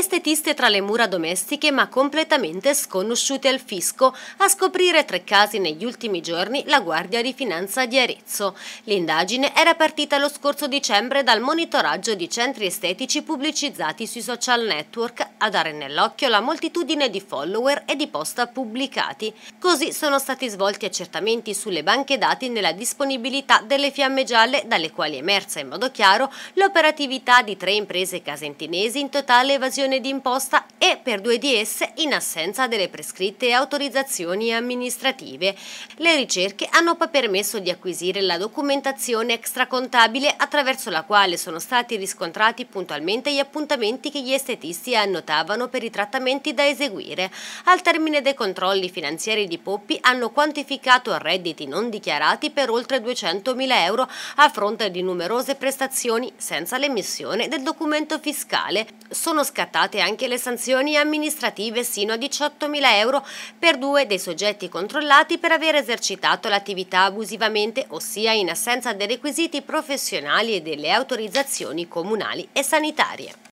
estetiste tra le mura domestiche ma completamente sconosciute al fisco, a scoprire tre casi negli ultimi giorni la Guardia di Finanza di Arezzo. L'indagine era partita lo scorso dicembre dal monitoraggio di centri estetici pubblicizzati sui social network a dare nell'occhio la moltitudine di follower e di post pubblicati. Così sono stati svolti accertamenti sulle banche dati nella disponibilità delle fiamme gialle dalle quali è emersa in modo chiaro l'operatività di tre imprese casentinesi in totale evasione dichiarazione d'imposta e per due di esse in assenza delle prescritte autorizzazioni amministrative. Le ricerche hanno poi permesso di acquisire la documentazione extracontabile attraverso la quale sono stati riscontrati puntualmente gli appuntamenti che gli estetisti annotavano per i trattamenti da eseguire. Al termine dei controlli finanziari di Poppi hanno quantificato redditi non dichiarati per oltre 200.000 euro a fronte di numerose prestazioni senza l'emissione del documento fiscale. Sono scattati aumentate anche le sanzioni amministrative sino a 18.000 euro per due dei soggetti controllati per aver esercitato l'attività abusivamente, ossia in assenza dei requisiti professionali e delle autorizzazioni comunali e sanitarie.